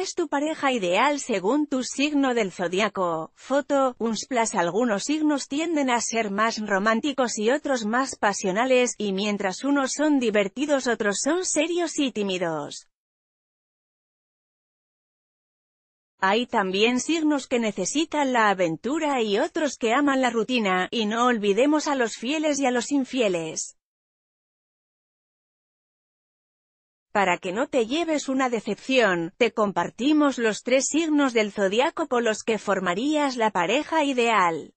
es tu pareja ideal según tu signo del zodiaco? Foto, Unsplash Algunos signos tienden a ser más románticos y otros más pasionales, y mientras unos son divertidos otros son serios y tímidos. Hay también signos que necesitan la aventura y otros que aman la rutina, y no olvidemos a los fieles y a los infieles. Para que no te lleves una decepción, te compartimos los tres signos del zodiaco por los que formarías la pareja ideal.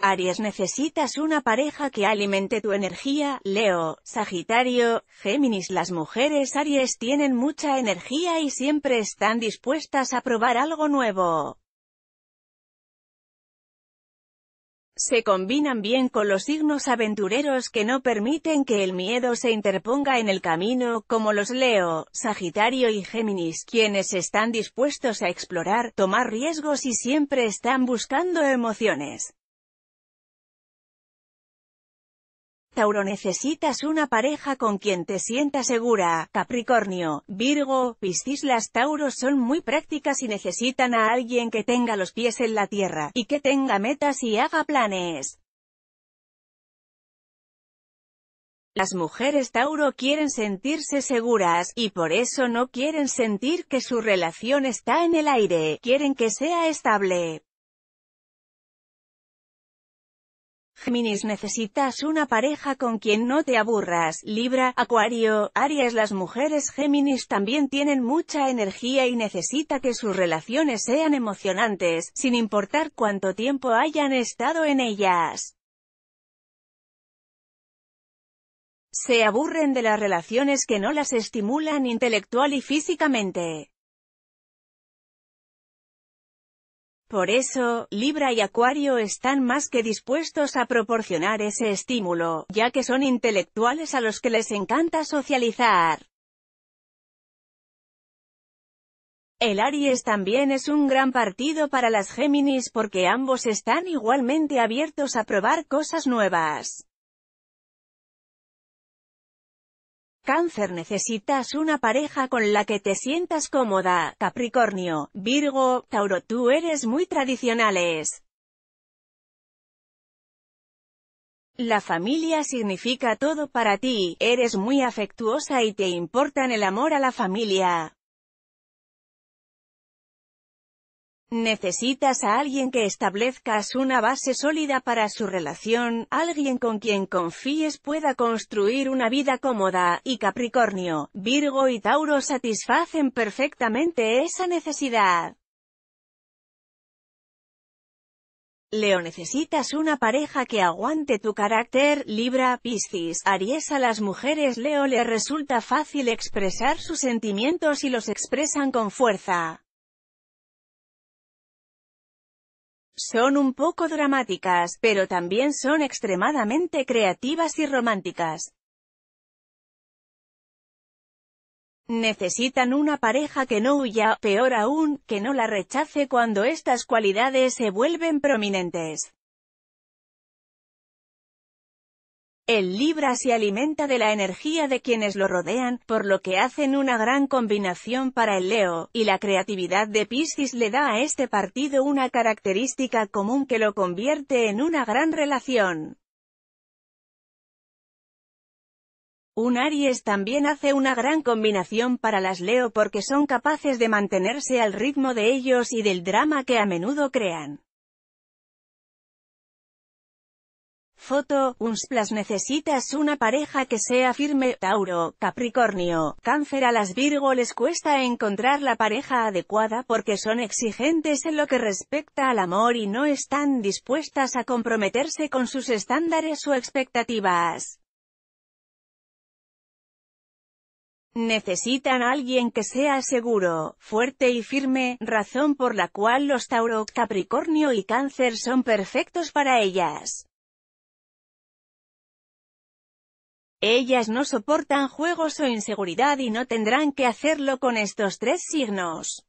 Aries necesitas una pareja que alimente tu energía, Leo, Sagitario, Géminis Las mujeres Aries tienen mucha energía y siempre están dispuestas a probar algo nuevo. se combinan bien con los signos aventureros que no permiten que el miedo se interponga en el camino, como los Leo, Sagitario y Géminis, quienes están dispuestos a explorar, tomar riesgos y siempre están buscando emociones Tauro necesitas una pareja con quien te sienta segura. Capricornio, Virgo, Piscis las Tauros son muy prácticas y necesitan a alguien que tenga los pies en la tierra, y que tenga metas y haga planes. Las mujeres Tauro quieren sentirse seguras, y por eso no quieren sentir que su relación está en el aire, quieren que sea estable. Géminis necesitas una pareja con quien no te aburras, Libra, Acuario, Aries Las mujeres Géminis también tienen mucha energía y necesita que sus relaciones sean emocionantes, sin importar cuánto tiempo hayan estado en ellas. Se aburren de las relaciones que no las estimulan intelectual y físicamente. Por eso, Libra y Acuario están más que dispuestos a proporcionar ese estímulo, ya que son intelectuales a los que les encanta socializar. El Aries también es un gran partido para las Géminis porque ambos están igualmente abiertos a probar cosas nuevas. Cáncer necesitas una pareja con la que te sientas cómoda, Capricornio, Virgo, Tauro tú eres muy tradicionales. La familia significa todo para ti, eres muy afectuosa y te importan el amor a la familia. Necesitas a alguien que establezcas una base sólida para su relación, alguien con quien confíes pueda construir una vida cómoda, y Capricornio, Virgo y Tauro satisfacen perfectamente esa necesidad. Leo necesitas una pareja que aguante tu carácter, Libra, Piscis, Aries a las mujeres Leo le resulta fácil expresar sus sentimientos y los expresan con fuerza. Son un poco dramáticas, pero también son extremadamente creativas y románticas. Necesitan una pareja que no huya, peor aún, que no la rechace cuando estas cualidades se vuelven prominentes. El Libra se alimenta de la energía de quienes lo rodean, por lo que hacen una gran combinación para el Leo, y la creatividad de Piscis le da a este partido una característica común que lo convierte en una gran relación. Un Aries también hace una gran combinación para las Leo porque son capaces de mantenerse al ritmo de ellos y del drama que a menudo crean. Foto, Unsplas necesitas una pareja que sea firme, Tauro, Capricornio, Cáncer a las Virgo les cuesta encontrar la pareja adecuada porque son exigentes en lo que respecta al amor y no están dispuestas a comprometerse con sus estándares o expectativas. Necesitan a alguien que sea seguro, fuerte y firme, razón por la cual los Tauro, Capricornio y Cáncer son perfectos para ellas. Ellas no soportan juegos o inseguridad y no tendrán que hacerlo con estos tres signos.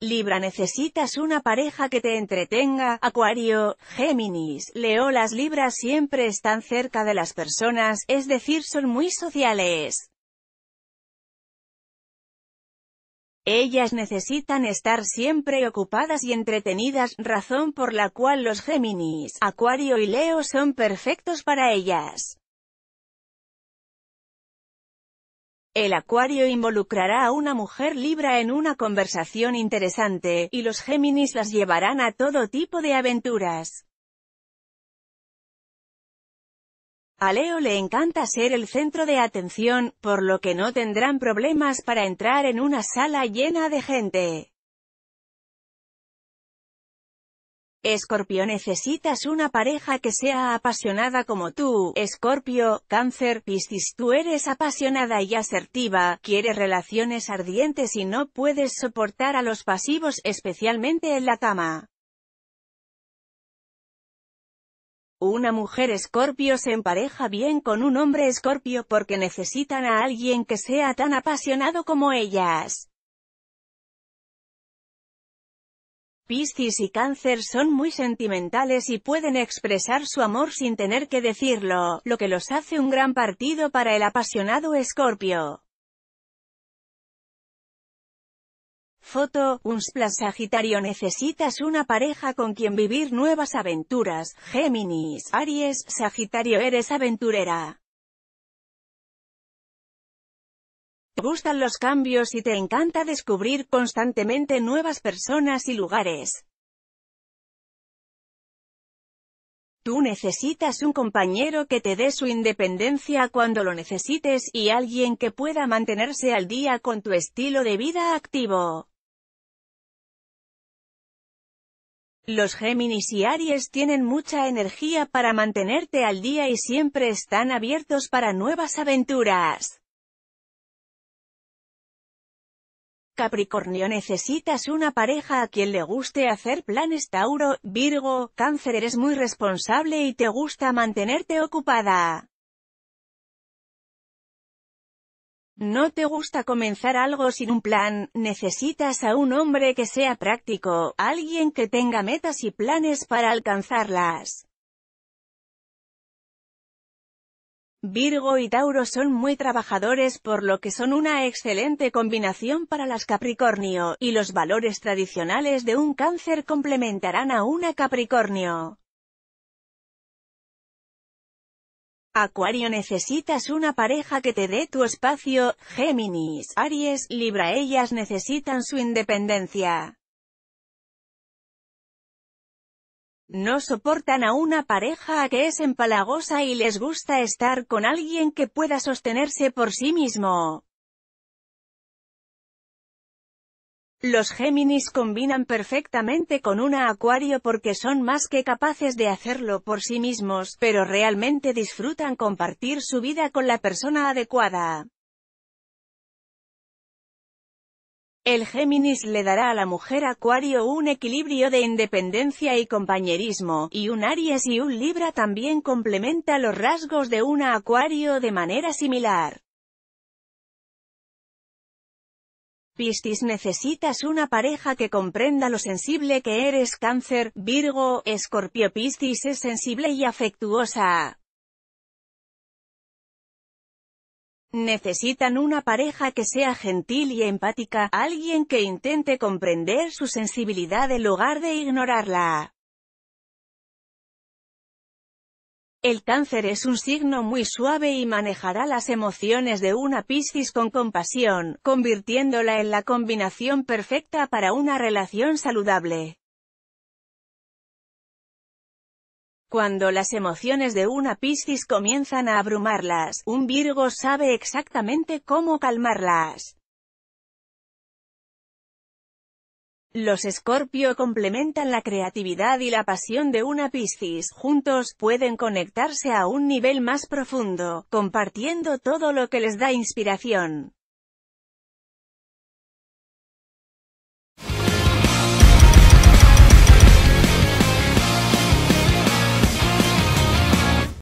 Libra necesitas una pareja que te entretenga, Acuario, Géminis, Leo las Libras siempre están cerca de las personas, es decir son muy sociales. Ellas necesitan estar siempre ocupadas y entretenidas, razón por la cual los Géminis, Acuario y Leo son perfectos para ellas. El Acuario involucrará a una mujer Libra en una conversación interesante, y los Géminis las llevarán a todo tipo de aventuras. A Leo le encanta ser el centro de atención, por lo que no tendrán problemas para entrar en una sala llena de gente. Escorpio necesitas una pareja que sea apasionada como tú, Escorpio, Cáncer, Piscis tú eres apasionada y asertiva, quieres relaciones ardientes y no puedes soportar a los pasivos especialmente en la cama. Una mujer escorpio se empareja bien con un hombre escorpio porque necesitan a alguien que sea tan apasionado como ellas. Piscis y Cáncer son muy sentimentales y pueden expresar su amor sin tener que decirlo, lo que los hace un gran partido para el apasionado escorpio. Foto, Unsplash Sagitario necesitas una pareja con quien vivir nuevas aventuras, Géminis, Aries, Sagitario eres aventurera. Te gustan los cambios y te encanta descubrir constantemente nuevas personas y lugares. Tú necesitas un compañero que te dé su independencia cuando lo necesites y alguien que pueda mantenerse al día con tu estilo de vida activo. Los Géminis y Aries tienen mucha energía para mantenerte al día y siempre están abiertos para nuevas aventuras. Capricornio necesitas una pareja a quien le guste hacer planes Tauro, Virgo, Cáncer eres muy responsable y te gusta mantenerte ocupada. No te gusta comenzar algo sin un plan, necesitas a un hombre que sea práctico, alguien que tenga metas y planes para alcanzarlas. Virgo y Tauro son muy trabajadores por lo que son una excelente combinación para las Capricornio, y los valores tradicionales de un cáncer complementarán a una Capricornio. Acuario necesitas una pareja que te dé tu espacio, Géminis, Aries, Libra ellas necesitan su independencia. No soportan a una pareja que es empalagosa y les gusta estar con alguien que pueda sostenerse por sí mismo. Los Géminis combinan perfectamente con una Acuario porque son más que capaces de hacerlo por sí mismos, pero realmente disfrutan compartir su vida con la persona adecuada. El Géminis le dará a la mujer Acuario un equilibrio de independencia y compañerismo, y un Aries y un Libra también complementa los rasgos de una Acuario de manera similar. Piscis necesitas una pareja que comprenda lo sensible que eres cáncer, Virgo, Escorpio Piscis es sensible y afectuosa. Necesitan una pareja que sea gentil y empática, alguien que intente comprender su sensibilidad en lugar de ignorarla. El cáncer es un signo muy suave y manejará las emociones de una Piscis con compasión, convirtiéndola en la combinación perfecta para una relación saludable. Cuando las emociones de una Piscis comienzan a abrumarlas, un Virgo sabe exactamente cómo calmarlas. Los Scorpio complementan la creatividad y la pasión de una Piscis, juntos pueden conectarse a un nivel más profundo, compartiendo todo lo que les da inspiración.